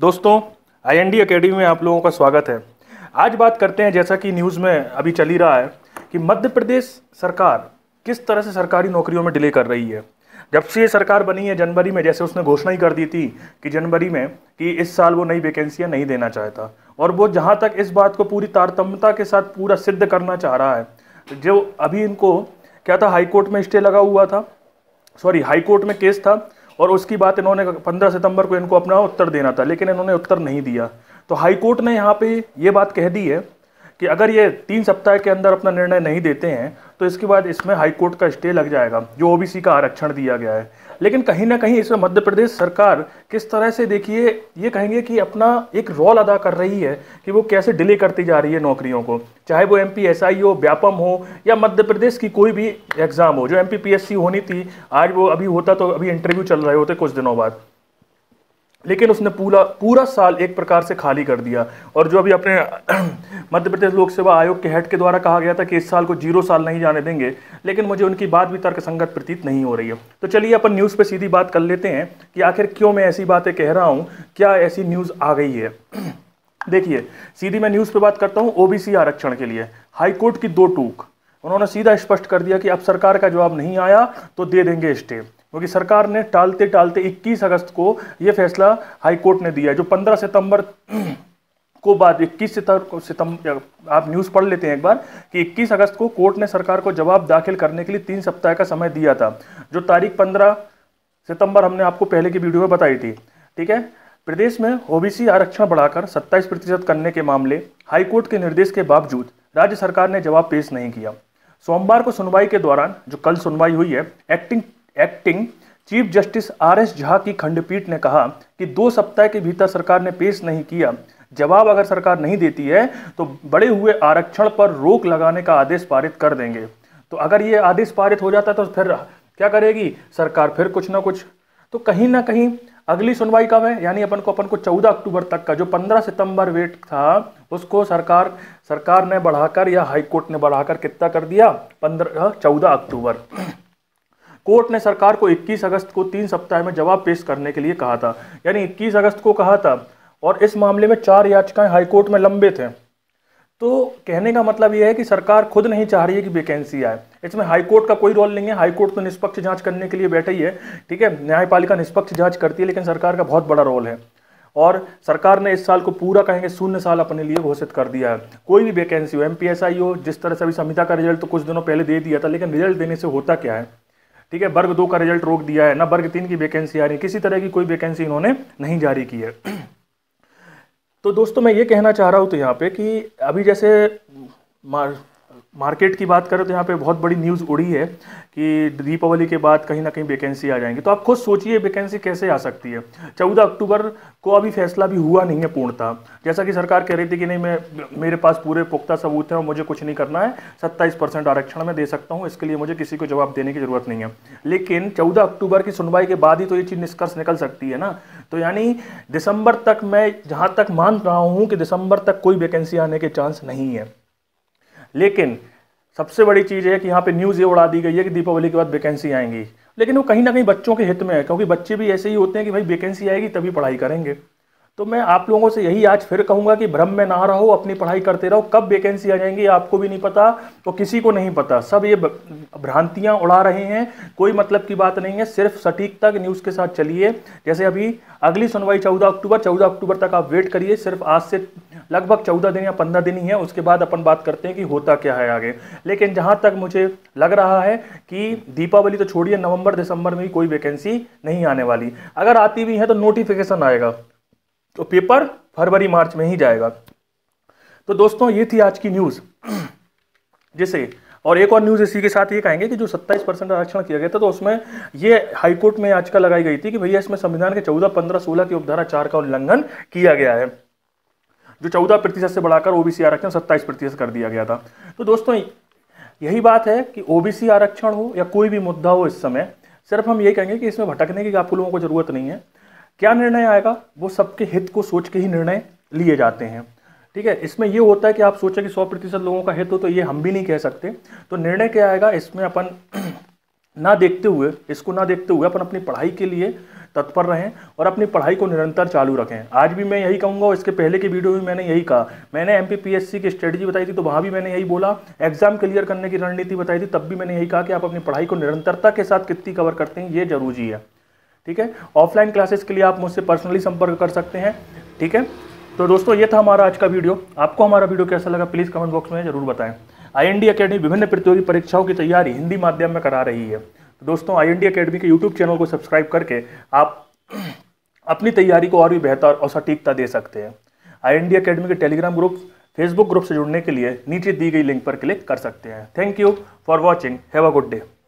दोस्तों IND academy में आप लोगों का स्वागत है आज बात करते हैं जैसा कि न्यूज़ में अभी चली रहा है कि मध्य प्रदेश सरकार किस तरह से सरकारी नौकरियों में डिले कर रही है जब से ये सरकार बनी है जनवरी में जैसे उसने घोषणा ही कर दी थी कि जनवरी में कि इस साल वो नई वैकेंसियाँ नहीं देना चाहता और वो जहाँ तक इस बात को पूरी तारतम्यता के साथ पूरा सिद्ध करना चाह रहा है जो अभी इनको क्या था हाईकोर्ट में स्टे लगा हुआ था सॉरी हाईकोर्ट में केस था और उसकी बात इन्होंने 15 सितंबर को इनको अपना उत्तर देना था लेकिन इन्होंने उत्तर नहीं दिया तो हाईकोर्ट ने यहाँ पे ये बात कह दी है कि अगर ये तीन सप्ताह के अंदर अपना निर्णय नहीं देते हैं तो इसके बाद इसमें हाई कोर्ट का स्टे लग जाएगा जो ओबीसी का आरक्षण दिया गया है लेकिन कहीं ना कहीं इसमें मध्य प्रदेश सरकार किस तरह से देखिए ये कहेंगे कि अपना एक रोल अदा कर रही है कि वो कैसे डिले करती जा रही है नौकरियों को चाहे वो एम पी हो व्यापम हो या मध्य प्रदेश की कोई भी एग्ज़ाम हो जो एम होनी थी आज वो अभी होता तो अभी इंटरव्यू चल रहे होते कुछ दिनों बाद लेकिन उसने पूरा पूरा साल एक प्रकार से खाली कर दिया और जो अभी अपने मध्य प्रदेश लोक सेवा आयोग के हेड के द्वारा कहा गया था कि इस साल को जीरो साल नहीं जाने देंगे लेकिन मुझे उनकी बात भी तर्कसंगत प्रतीत नहीं हो रही है तो चलिए अपन न्यूज़ पे सीधी बात कर लेते हैं कि आखिर क्यों मैं ऐसी बातें कह रहा हूँ क्या ऐसी न्यूज़ आ गई है देखिए सीधी मैं न्यूज़ पर बात करता हूँ ओ आरक्षण के लिए हाईकोर्ट की दो टूक उन्होंने सीधा स्पष्ट कर दिया कि अब सरकार का जवाब नहीं आया तो दे देंगे स्टे क्योंकि सरकार ने टालते टालते 21 अगस्त को यह फैसला हाई कोर्ट ने दिया जो 15 सितंबर को बाद 21 सितंबर आप न्यूज़ पढ़ लेते हैं एक बार कि 21 अगस्त को कोर्ट ने सरकार को जवाब दाखिल करने के लिए तीन सप्ताह का समय दिया था जो तारीख 15 सितंबर हमने आपको पहले की वीडियो में बताई थी ठीक है प्रदेश में ओबीसी आरक्षण बढ़ाकर सत्ताईस प्रतिशत करने के मामले हाईकोर्ट के निर्देश के बावजूद राज्य सरकार ने जवाब पेश नहीं किया सोमवार को सुनवाई के दौरान जो कल सुनवाई हुई है acting acting chief justice R S Jha की खंडपीठ ने कहा कि दो सप्ताह के भीतर सरकार ने पेश नहीं किया जवाब अगर सरकार नहीं देती है तो बड़े हुए आरक्षण पर रोक लगाने का आदेश पारित कर देंगे तो अगर ये आदेश पारित हो जाता है तो फिर क्या करेगी सरकार फिर कुछ ना कुछ तो कहीं ना कहीं अगली सुनवाई कब है यानी अपन को अपन को 14 अक्टूबर तक का जो 15 सितंबर वेट था उसको सरकार सरकार ने बढ़ाकर या हाईकोर्ट ने बढ़ाकर कितना कर दिया पंद्रह चौदह अक्टूबर कोर्ट ने सरकार को 21 अगस्त को तीन सप्ताह में जवाब पेश करने के लिए कहा था यानी 21 अगस्त को कहा था और इस मामले में चार याचिकाएं हाईकोर्ट में लंबित हैं तो कहने का मतलब यह है कि सरकार खुद नहीं चाह रही है कि वैकेंसी आए इसमें हाईकोर्ट का कोई रोल नहीं है हाईकोर्ट तो निष्पक्ष जांच करने के लिए बैठे ही है ठीक है न्यायपालिका निष्पक्ष जांच करती है लेकिन सरकार का बहुत बड़ा रोल है और सरकार ने इस साल को पूरा कहेंगे शून्य साल अपने लिए घोषित कर दिया है कोई भी वैकेंसी हो एम हो जिस तरह से अभी संहिता का रिजल्ट तो कुछ दिनों पहले दे दिया था लेकिन रिजल्ट देने से होता क्या है ठीक है वर्ग दो का रिजल्ट रोक दिया है ना वर्ग तीन की वैकेंसी आ रही है किसी तरह की कोई वैकेंसी इन्होंने नहीं जारी की है तो दोस्तों मैं ये कहना चाह रहा हूँ तो यहाँ पे कि अभी जैसे मार्केट की बात करें तो यहाँ पे बहुत बड़ी न्यूज़ उड़ी है कि दीपावली के बाद कहीं ना कहीं वैकेंसी आ जाएंगी तो आप खुद सोचिए वैकेंसी कैसे आ सकती है चौदह अक्टूबर को अभी फैसला भी हुआ नहीं है पूर्णता जैसा कि सरकार कह रही थी कि नहीं मैं मेरे पास पूरे पुख्ता सबूत हैं और मुझे कुछ नहीं करना है सत्ताईस परसेंट आरक्षण मैं दे सकता हूँ इसके लिए मुझे किसी को जवाब देने की ज़रूरत नहीं है लेकिन चौदह अक्टूबर की सुनवाई के बाद ही तो ये चीज़ निष्कर्ष निकल सकती है ना तो यानी दिसंबर तक मैं जहाँ तक मान रहा हूँ कि दिसंबर तक कोई वैकेंसी आने के चांस नहीं है लेकिन सबसे बड़ी चीज़ है कि यहाँ पे न्यूज़ ये उड़ा दी गई है कि दीपावली के बाद वैकेंसी आएंगी लेकिन वो कहीं ना कहीं बच्चों के हित में है क्योंकि बच्चे भी ऐसे ही होते हैं कि भाई वैकेंसी आएगी तभी पढ़ाई करेंगे तो मैं आप लोगों से यही आज फिर कहूँगा कि भ्रम में ना रहो अपनी पढ़ाई करते रहो कब वैकेंसी आ जाएंगी आपको भी नहीं पता और किसी को नहीं पता सब ये भ्रांतियाँ उड़ा रहे हैं कोई मतलब की बात नहीं है सिर्फ सटीकता की न्यूज़ के साथ चलिए जैसे अभी अगली सुनवाई चौदह अक्टूबर चौदह अक्टूबर तक आप वेट करिए सिर्फ आज से लगभग चौदह दिन या पंद्रह दिन ही है उसके बाद अपन बात करते हैं कि होता क्या है आगे लेकिन जहां तक मुझे लग रहा है कि दीपावली तो छोड़िए नवंबर दिसंबर में भी कोई वैकेंसी नहीं आने वाली अगर आती भी है तो नोटिफिकेशन आएगा तो पेपर फरवरी मार्च में ही जाएगा तो दोस्तों ये थी आज की न्यूज़ जिसे और एक और न्यूज़ इसी के साथ ये कहेंगे कि जो 27 परसेंट आरक्षण किया गया था तो उसमें ये हाईकोर्ट में का लगाई गई थी कि भैया इसमें संविधान के 14, 15, 16 की उपधारा चार का उल्लंघन किया गया है जो चौदह प्रतिशत से बढ़ाकर ओबीसी आरक्षण सत्ताईस प्रतिशत कर दिया गया था तो दोस्तों यही बात है कि ओबीसी आरक्षण हो या कोई भी मुद्दा हो इस समय सिर्फ हम ये कहेंगे कि इसमें भटकने की आप लोगों को ज़रूरत नहीं है क्या निर्णय आएगा वो सबके हित को सोच के ही निर्णय लिए जाते हैं ठीक है इसमें ये होता है कि आप सोचें कि सौ प्रतिशत लोगों का हित हो तो ये हम भी नहीं कह सकते तो निर्णय क्या आएगा इसमें अपन ना देखते हुए इसको ना देखते हुए अपन अपनी पढ़ाई के लिए तत्पर रहें और अपनी पढ़ाई को निरंतर चालू रखें आज भी मैं यही कहूँगा और इसके पहले के वीडियो में मैंने यही कहा मैंने एम की स्ट्रेटजी बताई थी तो वहाँ भी मैंने यही बोला एग्जाम क्लियर करने की रणनीति बताई थी तब भी मैंने यही कहा कि आप अपनी पढ़ाई को निरंतरता के साथ कितनी कवर करते हैं ये जरूरी है ठीक है ऑफलाइन क्लासेस के लिए आप मुझसे पर्सनली संपर्क कर सकते हैं ठीक है तो दोस्तों ये था हमारा आज का वीडियो आपको हमारा वीडियो कैसा लगा प्लीज़ कमेंट बॉक्स में ज़रूर बताएं आईएनडी एकेडमी विभिन्न प्रतियोगी परीक्षाओं की तैयारी हिंदी माध्यम में करा रही है तो दोस्तों आईएनडी एकेडमी के यूट्यूब चैनल को सब्सक्राइब करके आप अपनी तैयारी को और भी बेहतर और सटीकता दे सकते हैं आईएनडी एकेडमी के टेलीग्राम ग्रुप फेसबुक ग्रुप से जुड़ने के लिए नीचे दी गई लिंक पर क्लिक कर सकते हैं thank you for watching have a good day